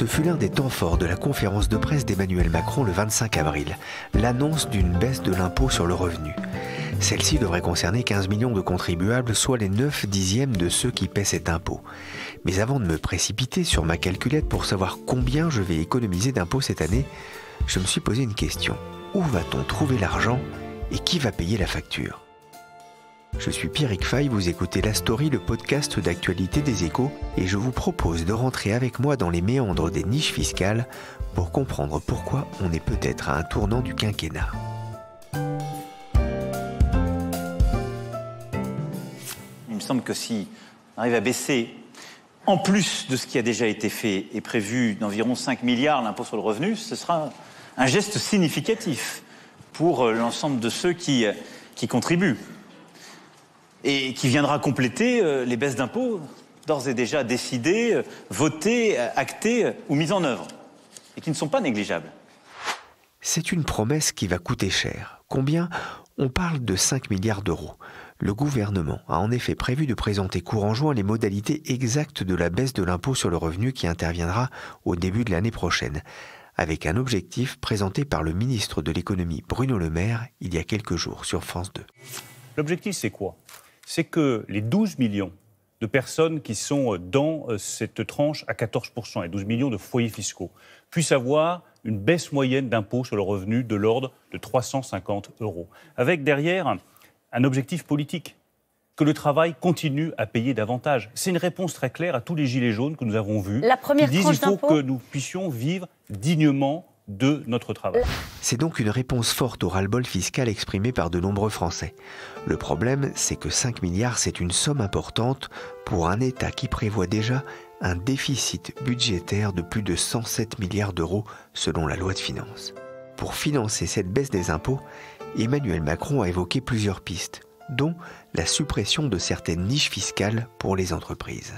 Ce fut l'un des temps forts de la conférence de presse d'Emmanuel Macron le 25 avril, l'annonce d'une baisse de l'impôt sur le revenu. Celle-ci devrait concerner 15 millions de contribuables, soit les 9 dixièmes de ceux qui paient cet impôt. Mais avant de me précipiter sur ma calculette pour savoir combien je vais économiser d'impôts cette année, je me suis posé une question. Où va-t-on trouver l'argent et qui va payer la facture je suis Pierrick Fay, vous écoutez La Story, le podcast d'actualité des échos, et je vous propose de rentrer avec moi dans les méandres des niches fiscales pour comprendre pourquoi on est peut-être à un tournant du quinquennat. Il me semble que si on arrive à baisser en plus de ce qui a déjà été fait et prévu d'environ 5 milliards l'impôt sur le revenu, ce sera un geste significatif pour euh, l'ensemble de ceux qui euh, contribuent et qui viendra compléter euh, les baisses d'impôts d'ores et déjà décidées, euh, votées, euh, actées ou mises en œuvre, et qui ne sont pas négligeables. C'est une promesse qui va coûter cher. Combien On parle de 5 milliards d'euros. Le gouvernement a en effet prévu de présenter courant juin les modalités exactes de la baisse de l'impôt sur le revenu qui interviendra au début de l'année prochaine, avec un objectif présenté par le ministre de l'économie Bruno Le Maire il y a quelques jours sur France 2. L'objectif c'est quoi c'est que les 12 millions de personnes qui sont euh, dans euh, cette tranche à 14%, et 12 millions de foyers fiscaux, puissent avoir une baisse moyenne d'impôt sur le revenu de l'ordre de 350 euros, avec derrière un objectif politique que le travail continue à payer davantage. C'est une réponse très claire à tous les gilets jaunes que nous avons vus. La première faut que nous puissions vivre dignement de notre travail. C'est donc une réponse forte au ras-le-bol fiscal exprimé par de nombreux Français. Le problème, c'est que 5 milliards, c'est une somme importante pour un État qui prévoit déjà un déficit budgétaire de plus de 107 milliards d'euros selon la loi de finances. Pour financer cette baisse des impôts, Emmanuel Macron a évoqué plusieurs pistes, dont la suppression de certaines niches fiscales pour les entreprises.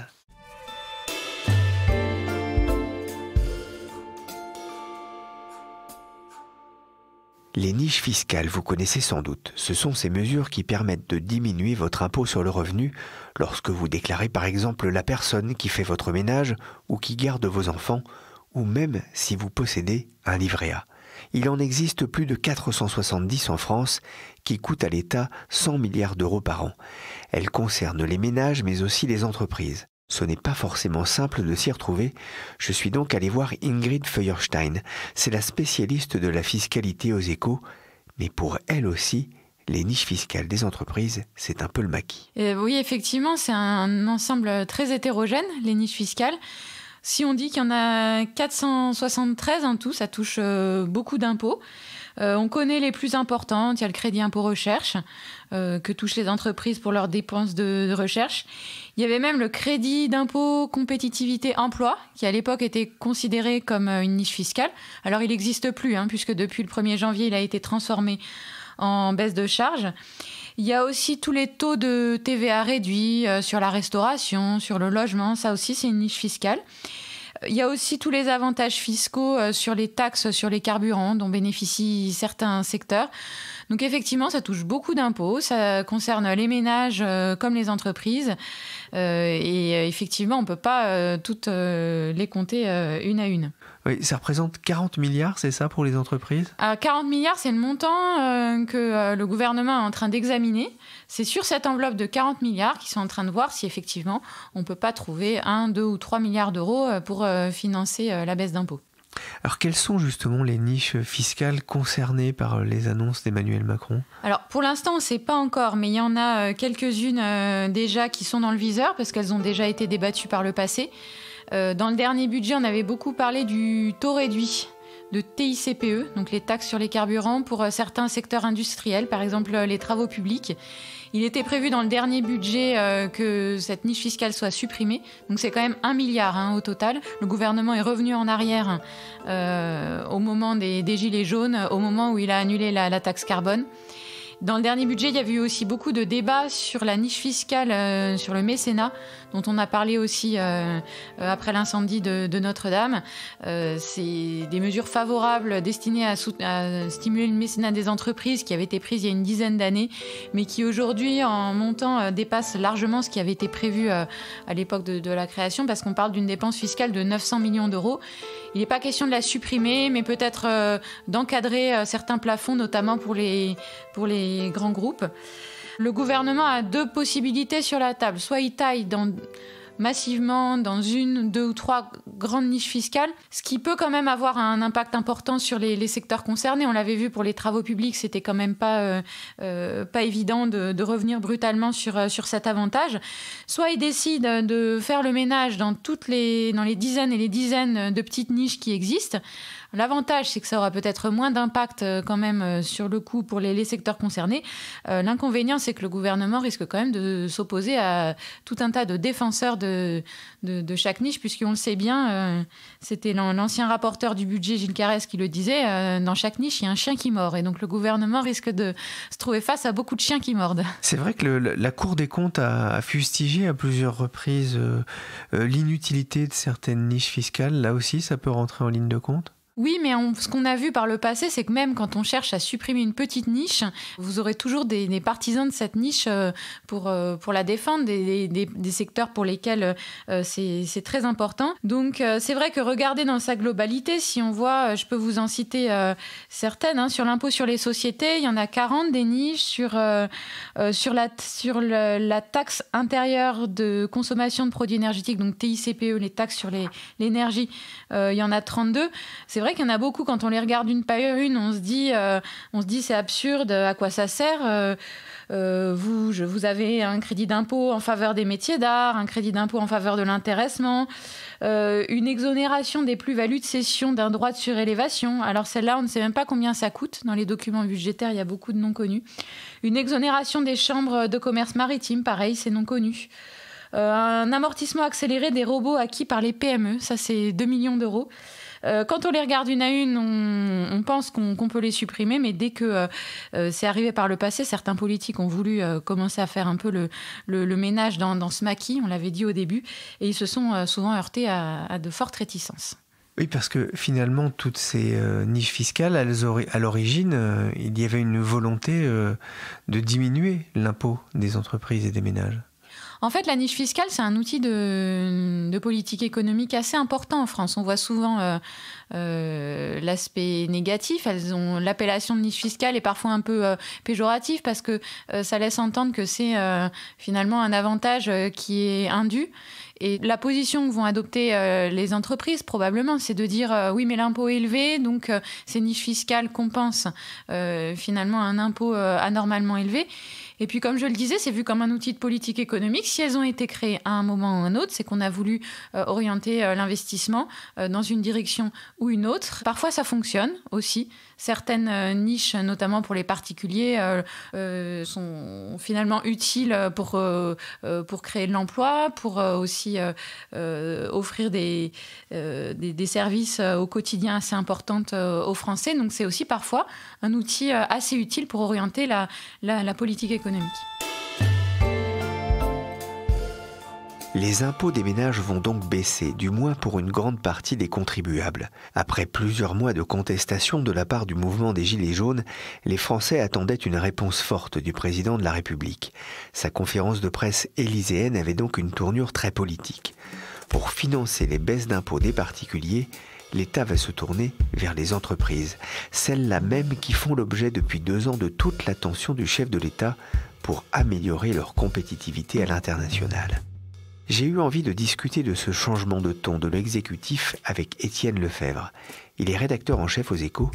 Les niches fiscales, vous connaissez sans doute, ce sont ces mesures qui permettent de diminuer votre impôt sur le revenu lorsque vous déclarez par exemple la personne qui fait votre ménage ou qui garde vos enfants, ou même si vous possédez un livret A. Il en existe plus de 470 en France qui coûtent à l'État 100 milliards d'euros par an. Elles concernent les ménages mais aussi les entreprises. Ce n'est pas forcément simple de s'y retrouver. Je suis donc allé voir Ingrid Feuerstein. C'est la spécialiste de la fiscalité aux échos, mais pour elle aussi, les niches fiscales des entreprises, c'est un peu le maquis. Euh, oui, effectivement, c'est un ensemble très hétérogène, les niches fiscales. Si on dit qu'il y en a 473 en tout, ça touche euh, beaucoup d'impôts. Euh, on connaît les plus importantes. Il y a le crédit impôt recherche euh, que touchent les entreprises pour leurs dépenses de, recherche. Il y avait même le crédit d'impôt compétitivité emploi qui à l'époque était considéré comme une niche fiscale. Alors il n'existe plus hein, puisque depuis le 1er janvier il a été transformé en baisse de charges. Il y a aussi tous les taux de TVA réduits euh, sur la restauration, sur le logement. Ça aussi, c'est une niche fiscale. Euh, il y a aussi tous les avantages fiscaux euh, sur les taxes sur les carburants dont bénéficient certains secteurs. Donc effectivement, ça touche beaucoup d'impôts, ça concerne les ménages comme les entreprises. et effectivement, on ne peut pas toutes les compter une à une. Oui, ça représente 40 milliards, c'est ça, pour les entreprises euh, ah, 40 milliards, c'est le montant euh, que euh, le gouvernement est en train d'examiner. C'est sur cette enveloppe de 40 milliards qu'ils sont en train de voir si effectivement on ne peut pas trouver 1, 2 ou 3 milliards d'euros euh, pour financer la baisse d'impôts. Alors quelles sont justement les niches fiscales concernées par les annonces d'Emmanuel Macron Alors pour l'instant on ne sait pas encore, mais il y en a quelques-unes déjà qui sont dans le viseur parce qu'elles ont déjà été débattues par le passé. Euh, dans le dernier budget, on avait beaucoup parlé du taux réduit de TICPE, donc les taxes sur les carburants pour euh, certains secteurs industriels, par exemple euh, les travaux publics. Il était prévu dans le dernier budget que cette niche fiscale soit supprimée, donc c'est quand même un milliard hein, au total. Le gouvernement est revenu en arrière au moment des, Gilets jaunes, au moment où il a annulé la, taxe carbone. Dans le dernier budget, il y a eu aussi beaucoup de débats sur la niche fiscale, sur le mécénat, dont on a parlé aussi euh, euh, après l'incendie de, Notre-Dame. Euh, c'est des mesures favorables destinées à, stimuler le mécénat des entreprises qui avaient été prises il y a une dizaine d'années, mais qui aujourd'hui, en montant, dépassent largement ce qui avait été prévu à l'époque de, la création, parce qu'on parle d'une dépense fiscale de 900 millions d'euros. Il n'est pas question de la supprimer, mais peut-être d'encadrer certains plafonds, notamment pour les grands groupes. Le gouvernement a deux possibilités sur la table. Soit il taille dans massivement dans une, deux ou trois grandes niches fiscales, ce qui peut quand même avoir un impact important sur les, secteurs concernés. On l'avait vu pour les travaux publics, c'était quand même pas, euh, euh, pas évident de, revenir brutalement sur, euh, sur cet avantage. Soit ils décident de faire le ménage dans toutes les, dans les dizaines et les dizaines de petites niches qui existent. L'avantage, c'est que ça aura peut-être moins d'impact quand même sur le coût pour les, secteurs concernés. L'inconvénient, c'est que le gouvernement risque quand même de s'opposer à tout un tas de défenseurs de, chaque niche, puisqu'on le sait bien, euh, c'était l'ancien rapporteur du budget, Gilles Carès, qui le disait, euh, dans chaque niche, il y a un chien qui mord. Et donc le gouvernement risque de se trouver face à beaucoup de chiens qui mordent. C'est vrai que la Cour des comptes a, fustigé à plusieurs reprises euh, l'inutilité de certaines niches fiscales. Là aussi, ça peut rentrer en ligne de compte oui, mais ce qu'on a vu par le passé, c'est que même quand on cherche à supprimer une petite niche, vous aurez toujours des, partisans de cette niche euh, pour, euh, pour la défendre, des, secteurs pour lesquels euh, c'est très important. Donc c'est vrai que regarder dans sa globalité, si on voit, je peux vous en citer certaines, hein, sur l'impôt sur les sociétés, il y en a 40 des niches, sur, sur, la, sur la taxe intérieure de consommation de produits énergétiques, donc TICPE, les taxes sur l'énergie, il y en a 32. C'est c'est vrai qu'il y en a beaucoup. Quand on les regarde une par une, on se dit, euh, on se dit c'est absurde, à quoi ça sert euh, euh, vous, je, vous avez un crédit d'impôt en faveur des métiers d'art, un crédit d'impôt en faveur de l'intéressement, une exonération des plus-values de cession d'un droit de surélévation. Alors celle-là, on ne sait même pas combien ça coûte. Dans les documents budgétaires, il y a beaucoup de non connus. Une exonération des chambres de commerce maritime, pareil, c'est non connu. un amortissement accéléré des robots acquis par les PME, ça c'est 2 millions d'euros. Euh, quand on les regarde une à une, on, pense qu'on peut les supprimer, mais dès que euh, euh, c'est arrivé par le passé, certains politiques ont voulu commencer à faire un peu le, ménage dans, ce maquis, on l'avait dit au début, et ils se sont souvent heurtés à, de fortes réticences. Oui, parce que finalement, toutes ces niches fiscales, à l'origine, il y avait une volonté de diminuer l'impôt des entreprises et des ménages. En fait, la niche fiscale, c'est un outil de, politique économique assez important en France. On voit souvent euh, euh, l'aspect négatif. l'appellation de niche fiscale est parfois un peu euh, péjorative parce que ça laisse entendre que c'est finalement un avantage qui est indu. Et la position que vont adopter les entreprises, probablement, c'est de dire oui, mais l'impôt est élevé, donc ces niches fiscales compensent finalement un impôt anormalement élevé. Et puis, comme je le disais, c'est vu comme un outil de politique économique. Si elles ont été créées à un moment ou à un autre, c'est qu'on a voulu euh, orienter euh, l'investissement euh, dans une direction ou une autre. Parfois, ça fonctionne aussi. Certaines niches, notamment pour les particuliers, sont finalement utiles pour, pour créer de l'emploi, pour aussi offrir des, des, services au quotidien assez importantes aux Français. Donc, c'est aussi parfois un outil assez utile pour orienter la, la, la politique économique les impôts des ménages vont donc baisser, du moins pour une grande partie des contribuables. Après plusieurs mois de contestation de la part du mouvement des Gilets jaunes, les Français attendaient une réponse forte du président de la République. Sa conférence de presse élyséenne avait donc une tournure très politique. Pour financer les baisses d'impôts des particuliers, l'État va se tourner vers les entreprises, celles-là même qui font l'objet depuis deux ans de toute l'attention du chef de l'État pour améliorer leur compétitivité à l'international. J'ai eu envie de discuter de ce changement de ton de l'exécutif avec Étienne Lefebvre. Il est rédacteur en chef aux échos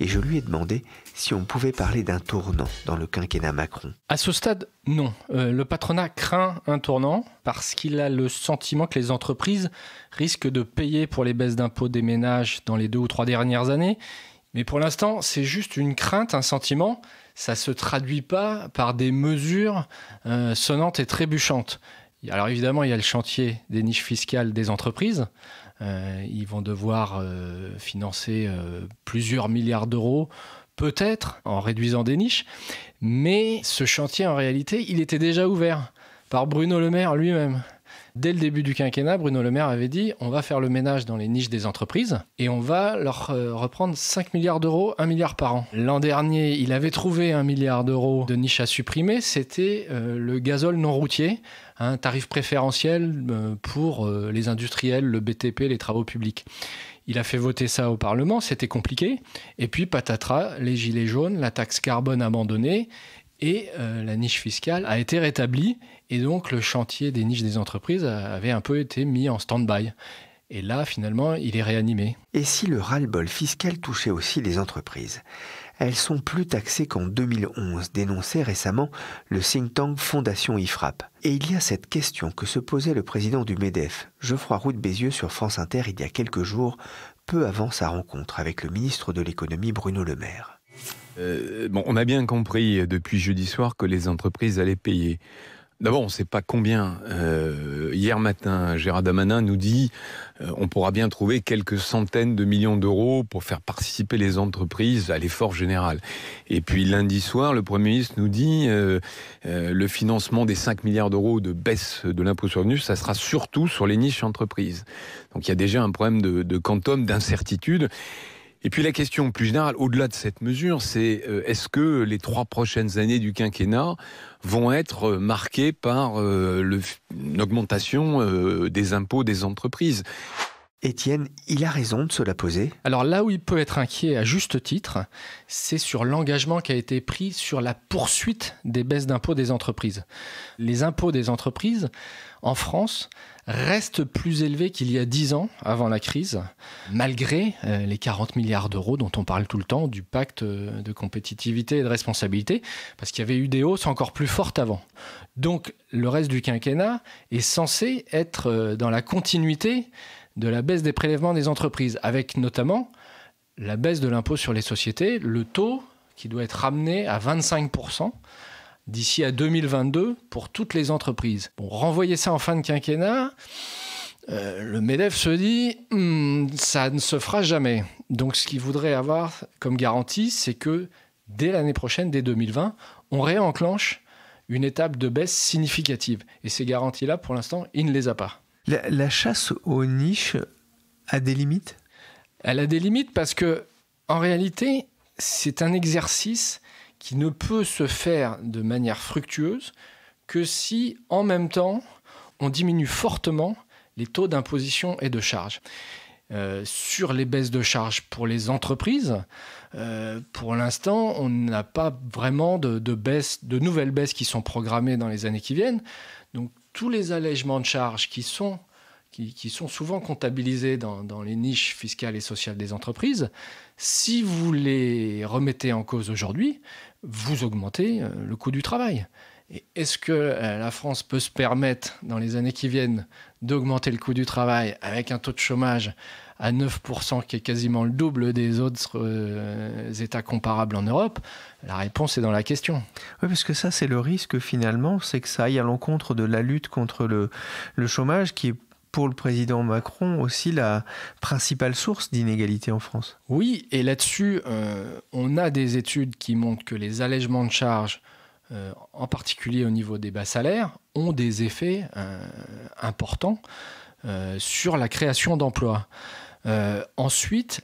et je lui ai demandé si on pouvait parler d'un tournant dans le quinquennat Macron. À ce stade, non. Euh, le patronat craint un tournant parce qu'il a le sentiment que les entreprises risquent de payer pour les baisses d'impôts des ménages dans les deux ou trois dernières années. Mais pour l'instant, c'est juste une crainte, un sentiment. Ça ne se traduit pas par des mesures euh, sonnantes et trébuchantes. Alors évidemment, il y a le chantier des niches fiscales des entreprises. Euh, ils vont devoir euh, financer euh, plusieurs milliards d'euros peut-être en réduisant des niches, mais ce chantier en réalité, il était déjà ouvert par Bruno Le Maire lui-même. Dès le début du quinquennat, Bruno Le Maire avait dit on va faire le ménage dans les niches des entreprises et on va leur euh, reprendre 5 milliards d'euros, 1 milliard par an. L'an dernier, il avait trouvé 1 milliard d'euros de niches à supprimer, c'était euh, le gazole non routier, un tarif préférentiel euh, pour les industriels, le BTP, les travaux publics. Il a fait voter ça au Parlement, c'était compliqué. Et puis patatras, les gilets jaunes, la taxe carbone abandonnée, et euh, la niche fiscale a été rétablie et donc le chantier des niches des entreprises avait un peu été mis en stand-by. Et là, finalement, il est réanimé. Et si le ras-le-bol fiscal touchait aussi les entreprises Elles sont plus taxées qu'en 2011, dénonçait récemment le think tank Fondation IFRAP. Et il y a cette question que se posait le président du MEDEF, Geoffroy Route Bézieux, sur France Inter il y a quelques jours, peu avant sa rencontre avec le ministre de l'économie Bruno Le Maire. Euh, on a bien compris euh, depuis jeudi soir que les entreprises allaient payer. D'abord, on ne sait pas combien. Euh, hier matin, Gérard Damanin nous dit on pourra bien trouver quelques centaines de millions d'euros pour faire participer les entreprises à l'effort général. Et puis lundi soir, le Premier ministre nous dit le financement des 5 milliards d'euros de baisse de l'impôt sur le revenu, ça sera surtout sur les niches entreprises. Donc il y a déjà un problème de quantum, d'incertitude. Et puis la question plus générale, au-delà de cette mesure, c'est euh, est-ce que les trois prochaines années du quinquennat vont être euh, marquées par euh, une augmentation des impôts des entreprises Étienne, il a raison de se la poser. Alors là où il peut être inquiet à juste titre, c'est sur l'engagement qui a été pris sur la poursuite des baisses d'impôts des entreprises. Les impôts des entreprises en France restent plus élevés qu'il y a dix ans avant la crise, malgré euh, les 40 milliards d'euros dont on parle tout le temps du pacte euh, de compétitivité et de responsabilité, parce qu'il y avait eu des hausses encore plus fortes avant. Donc le reste du quinquennat est censé être euh, dans la continuité de la baisse des prélèvements des entreprises, avec notamment la baisse de l'impôt sur les sociétés, le taux qui doit être ramené à 25% d'ici à 2022 pour toutes les entreprises. Bon, renvoyer ça en fin de quinquennat, euh, le MEDEF se dit hmm, ça ne se fera jamais. Donc ce qu'il voudrait avoir comme garantie, c'est que dès l'année prochaine, dès 2020, on réenclenche une étape de baisse significative. Et ces garanties-là, pour l'instant, il ne les a pas. La, chasse aux niches a des limites Elle a des limites parce que, en réalité, c'est un exercice qui ne peut se faire de manière fructueuse que si, en même temps, on diminue fortement les taux d'imposition et de charge. Euh, sur les baisses de charges pour les entreprises. Euh, pour l'instant, on n'a pas vraiment de, de nouvelles baisses qui sont programmées dans les années qui viennent. Donc tous les allègements de charges qui sont, souvent comptabilisés dans, les niches fiscales et sociales des entreprises, si vous les remettez en cause aujourd'hui, vous augmentez euh, le coût du travail est-ce que euh, la France peut se permettre, dans les années qui viennent, d'augmenter le coût du travail avec un taux de chômage à 9%, qui est quasiment le double des autres euh, États comparables en Europe La réponse est dans la question. Oui, parce que ça, c'est le risque finalement, c'est que ça aille à l'encontre de la lutte contre le, chômage, qui est pour le président Macron aussi la principale source d'inégalité en France. Oui, et là-dessus, euh, on a des études qui montrent que les allègements de charges euh, en particulier au niveau des bas salaires, ont des effets euh, importants euh, sur la création d'emplois. ensuite,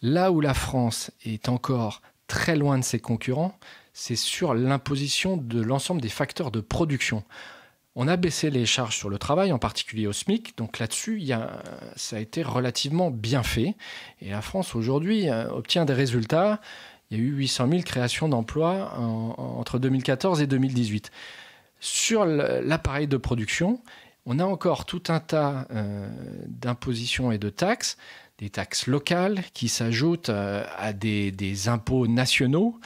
là où la France est encore très loin de ses concurrents, c'est sur l'imposition de l'ensemble des facteurs de production. On a baissé les charges sur le travail, en particulier au SMIC. Donc là-dessus, ça a été relativement bien fait. Et la France, aujourd'hui, obtient des résultats il y a eu 800 000 créations d'emplois entre 2014 et 2018. Sur l'appareil de production, on a encore tout un tas euh, d'impositions et de taxes, des taxes locales qui s'ajoutent euh, à des, impôts nationaux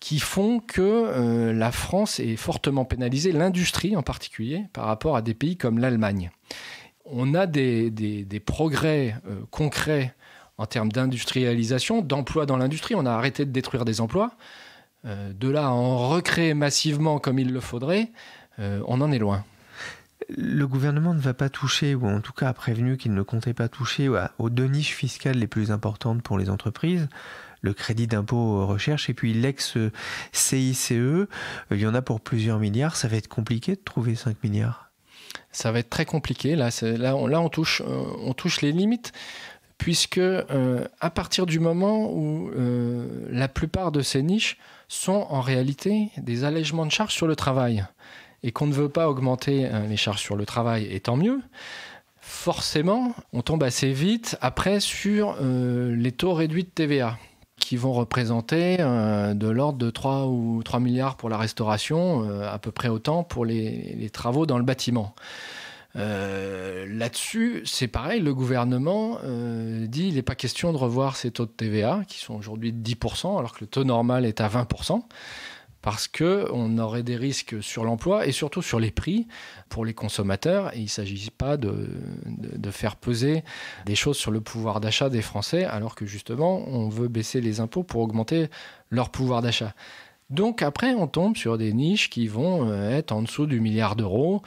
qui font que euh, la France est fortement pénalisée, l'industrie en particulier, par rapport à des pays comme l'Allemagne. On a des progrès concrets en termes d'industrialisation, d'emploi dans l'industrie. On a arrêté de détruire des emplois. Euh, de là à en recréer massivement comme il le faudrait, euh, on en est loin. Le gouvernement ne va pas toucher, ou en tout cas a prévenu qu'il ne comptait pas toucher aux deux niches fiscales les plus importantes pour les entreprises le crédit d'impôt recherche et puis l'ex-CICE. Il y en a pour plusieurs milliards. Ça va être compliqué de trouver 5 milliards. Ça va être très compliqué. Là, là on, touche, euh, on touche les limites puisque euh, à partir du moment où euh, la plupart de ces niches sont en réalité des allègements de charges sur le travail, et qu'on ne veut pas augmenter euh, les charges sur le travail, et tant mieux, forcément, on tombe assez vite après sur les taux réduits de TVA qui vont représenter de l'ordre de 3 ou 3 milliards pour la restauration, à peu près autant pour les travaux dans le bâtiment. Euh, là-dessus, c'est pareil, le gouvernement euh, dit qu'il n'est pas question de revoir ces taux de TVA qui sont aujourd'hui de 10%, alors que le taux normal est à 20% parce qu'on aurait des risques sur l'emploi et surtout sur les prix pour les consommateurs. Et il ne s'agit pas de, faire peser des choses sur le pouvoir d'achat des Français, alors que justement, on veut baisser les impôts pour augmenter leur pouvoir d'achat. Donc après, on tombe sur des niches qui vont euh, être en dessous du milliard d'euros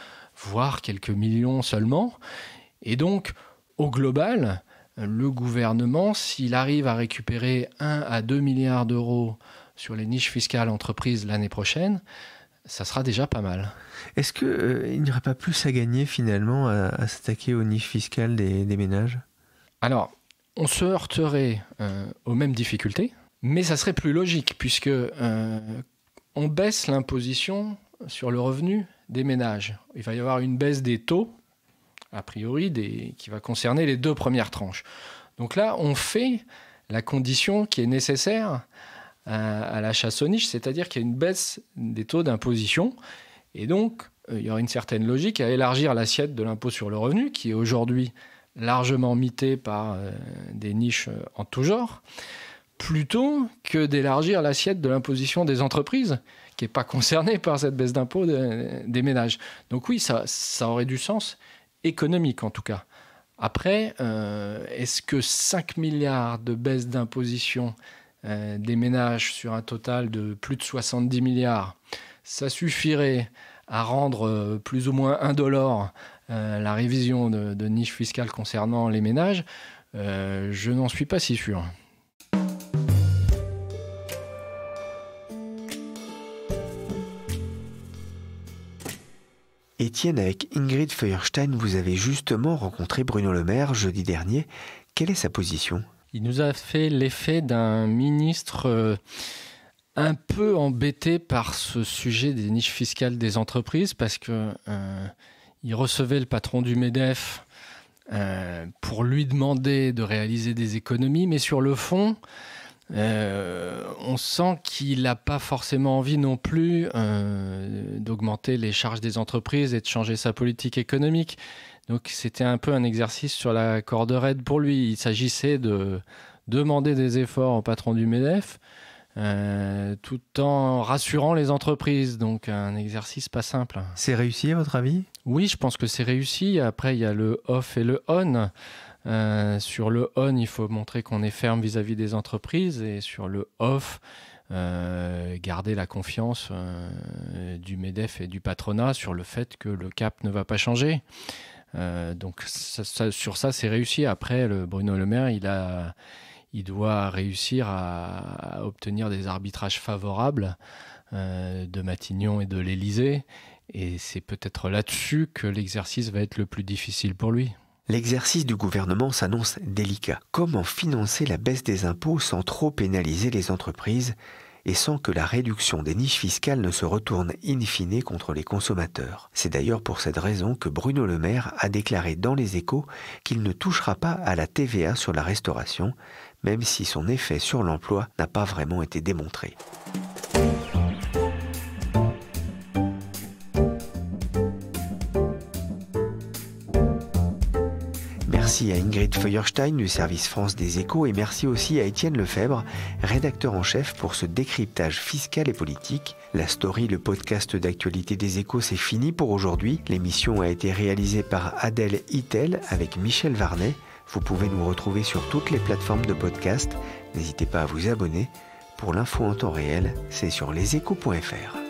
voire quelques millions seulement. Et donc, au global, le gouvernement, s'il arrive à récupérer 1 à 2 milliards d'euros sur les niches fiscales entreprises l'année prochaine, ça sera déjà pas mal. Est-ce qu'il euh, n'y aurait pas plus à gagner finalement à, s'attaquer aux niches fiscales des, ménages Alors, on se heurterait euh, aux mêmes difficultés, mais ça serait plus logique puisque euh, on baisse l'imposition sur le revenu des ménages. Il va y avoir une baisse des taux, a priori, qui va concerner les deux premières tranches. Donc là, on fait la condition qui est nécessaire à, la chasse aux niches, c'est-à-dire qu'il y a une baisse des taux d'imposition. Et donc, euh, il y aura une certaine logique à élargir l'assiette de l'impôt sur le revenu, qui est aujourd'hui largement mitée par euh, des niches euh, en tout genre, plutôt que d'élargir l'assiette de l'imposition des entreprises, qui n'est pas concerné par cette baisse d'impôt des ménages. Donc oui, ça, aurait du sens économique en tout cas. Après, euh, est-ce que 5 milliards de baisse d'imposition euh, des ménages sur un total de plus de 70 milliards, ça suffirait à rendre euh, plus ou moins indolore la révision de, de niches fiscales concernant les ménages Je n'en suis pas si sûr. Étienne, avec Ingrid Feuerstein, vous avez justement rencontré Bruno Le Maire jeudi dernier. Quelle est sa position Il nous a fait l'effet d'un ministre euh, un peu embêté par ce sujet des niches fiscales des entreprises parce que euh, recevait le patron du Medef euh, pour lui demander de réaliser des économies, mais sur le fond, euh, on sent qu'il n'a pas forcément envie non plus euh, d'augmenter les charges des entreprises et de changer sa politique économique. Donc c'était un peu un exercice sur la corde raide pour lui. Il s'agissait de demander des efforts au patron du MEDEF euh, tout en rassurant les entreprises. Donc un exercice pas simple. C'est réussi à votre avis Oui, je pense que c'est réussi. Après, il y a le off et le on. Euh, sur le on, il faut montrer qu'on est ferme vis-à-vis des entreprises et sur le off, euh, garder la confiance euh, du MEDEF et du patronat sur le fait que le cap ne va pas changer. donc sur ça, c'est réussi. Après, Bruno Le Maire, il, doit réussir à, à obtenir des arbitrages favorables de Matignon et de l'Élysée. Et c'est peut-être là-dessus que l'exercice va être le plus difficile pour lui. L'exercice du gouvernement s'annonce délicat. Comment financer la baisse des impôts sans trop pénaliser les entreprises et sans que la réduction des niches fiscales ne se retourne in fine contre les consommateurs. C'est d'ailleurs pour cette raison que Bruno Le Maire a déclaré dans les échos qu'il ne touchera pas à la TVA sur la restauration, même si son effet sur l'emploi n'a pas vraiment été démontré. à Ingrid Feuerstein du service France des Échos et merci aussi à Étienne Lefebvre, rédacteur en chef pour ce décryptage fiscal et politique. La story, le podcast d'actualité des Échos, c'est fini pour aujourd'hui. L'émission a été réalisée par Adèle Itel avec Michel Varnet. Vous pouvez nous retrouver sur toutes les plateformes de podcast. N'hésitez pas à vous abonner. Pour l'info en temps réel, c'est sur leséchos.fr.